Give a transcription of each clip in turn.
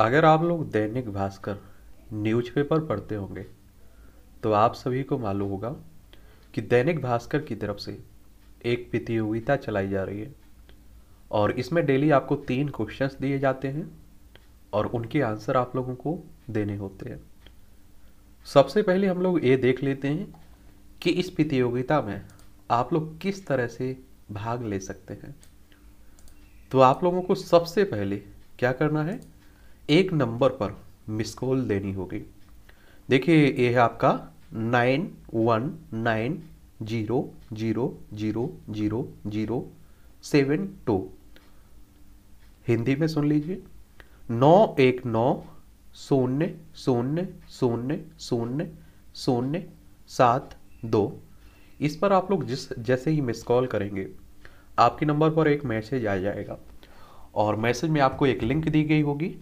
अगर आप लोग दैनिक भास्कर न्यूज़पेपर पढ़ते होंगे तो आप सभी को मालूम होगा कि दैनिक भास्कर की तरफ से एक प्रतियोगिता चलाई जा रही है और इसमें डेली आपको तीन क्वेश्चंस दिए जाते हैं और उनके आंसर आप लोगों को देने होते हैं सबसे पहले हम लोग ये देख लेते हैं कि इस प्रतियोगिता में आप लोग किस तरह से भाग ले सकते हैं तो आप लोगों को सबसे पहले क्या करना है एक नंबर पर मिस कॉल देनी होगी देखिए ये है आपका nine one nine zero zero zero zero zero seven two Hindi में सुन लीजिए नौ एक नौ शून्य शून्य शून्य शून्य शून्य सात दो इस पर आप लोग जिस जैसे ही मिस कॉल करेंगे आपके नंबर पर एक मैसेज आ जाएगा और मैसेज में आपको एक लिंक दी गई होगी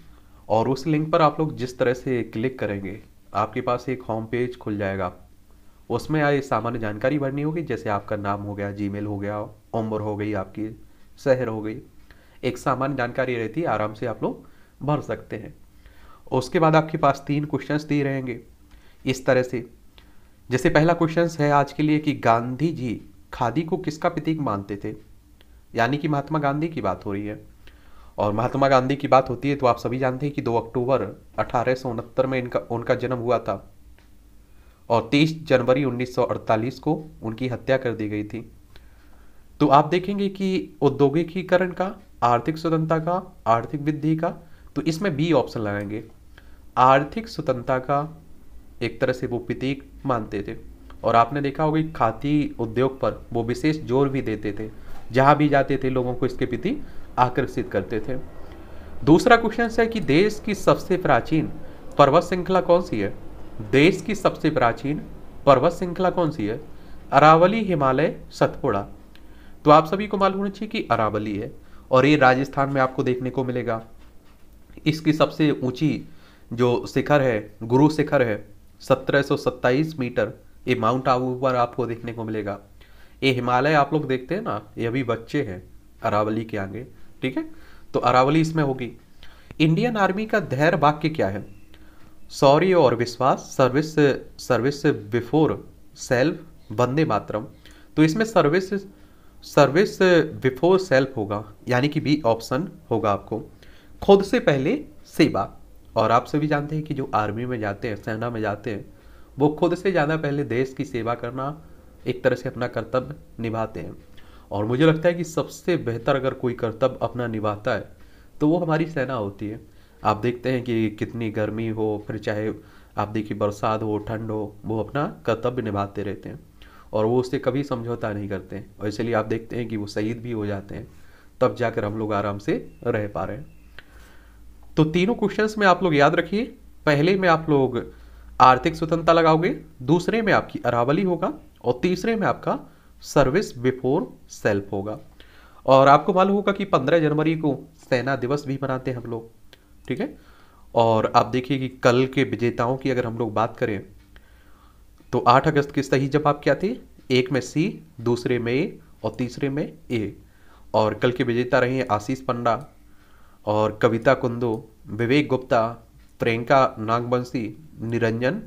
और उस लिंक पर आप लोग जिस तरह से क्लिक करेंगे आपके पास एक होम पेज खुल जाएगा उसमें आए सामान्य जानकारी भरनी होगी जैसे आपका नाम हो गया जीमेल हो गया उम्र हो गई आपकी शहर हो गई एक सामान्य जानकारी रहती है आराम से आप लोग भर सकते हैं उसके बाद आपके पास तीन क्वेश्चन दिए रहेंगे इस तरह से जैसे पहला क्वेश्चन है आज के लिए कि गांधी जी खादी को किसका प्रतीक मानते थे यानी कि महात्मा गांधी की बात हो रही है और महात्मा गांधी की बात होती है तो आप सभी जानते हैं कि 2 अक्टूबर अठारह में इनका उनका जन्म हुआ था और 23 जनवरी 1948 को उनकी हत्या कर दी गई थी तो आप देखेंगे कि औद्योगिकीकरण का आर्थिक स्वतंत्रता का आर्थिक वृद्धि का तो इसमें बी ऑप्शन लगाएंगे आर्थिक स्वतंत्रता का एक तरह से वो प्रतीक मानते थे और आपने देखा होगा खाती उद्योग पर वो विशेष जोर भी देते थे जहाँ भी जाते थे लोगों को इसके प्रति आकर्षित करते थे दूसरा क्वेश्चन है कि देश की सबसे प्राचीन पर्वत श्रृंखला कौन सी है देश की सबसे प्राचीन पर्वत श्रृंखला कौन सी है अरावली हिमालय सतपुड़ा तो आप सभी को मालूम होना चाहिए कि अरावली है और ये राजस्थान में आपको देखने को मिलेगा इसकी सबसे ऊंची जो शिखर है गुरु शिखर है सत्रह मीटर ये माउंट आबू पर आपको देखने को मिलेगा ये हिमालय आप लोग देखते हैं ना ये अभी बच्चे हैं अरावली के आगे ठीक है तो अरावली इसमें होगी इंडियन आर्मी का धैर्य वाक्य क्या है सॉरी और विश्वास सर्विस सर्विस बिफोर सेल्फ बंदे मातरम तो इसमें सर्विस सर्विस बिफोर सेल्फ होगा यानी कि बी ऑप्शन होगा आपको खुद से पहले सेवा और आप सभी जानते हैं कि जो आर्मी में जाते हैं सेना में जाते हैं वो खुद से ज़्यादा पहले देश की सेवा करना एक तरह से अपना कर्तव्य निभाते हैं और मुझे लगता है कि सबसे बेहतर अगर कोई कर्तव्य अपना निभाता है तो वो हमारी सेना होती है आप देखते हैं कि कितनी गर्मी हो फिर चाहे आप देखिए बरसात हो ठंड हो वो अपना कर्तव्य निभाते रहते हैं और वो उससे कभी समझौता नहीं करते हैं और इसलिए आप देखते हैं कि वो शहीद भी हो जाते हैं तब जाकर हम लोग आराम से रह पा रहे हैं तो तीनों क्वेश्चंस में आप लोग याद रखिए पहले में आप लोग आर्थिक स्वतंत्रता लगाओगे दूसरे में आपकी अरावली होगा और तीसरे में आपका सर्विस बिफोर सेल्फ होगा और आपको मालूम होगा कि 15 जनवरी को सेना दिवस भी मनाते हैं हम लोग ठीक है और आप देखिए कि कल के विजेताओं की अगर हम लोग बात करें तो 8 अगस्त के सही जवाब क्या थे एक में सी दूसरे में ए और तीसरे में ए और कल के विजेता रहे हैं आशीष पंडा और कविता कुंदो विवेक गुप्ता प्रियंका नागवंशी निरंजन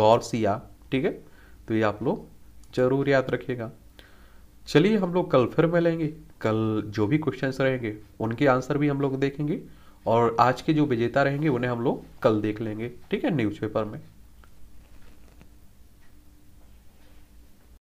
गौर सिया ठीक है तो ये आप लोग जरूर याद रखिएगा चलिए हम लोग कल फिर मिलेंगे कल जो भी क्वेश्चंस रहेंगे उनके आंसर भी हम लोग देखेंगे और आज के जो विजेता रहेंगे उन्हें हम लोग कल देख लेंगे ठीक है न्यूज़पेपर में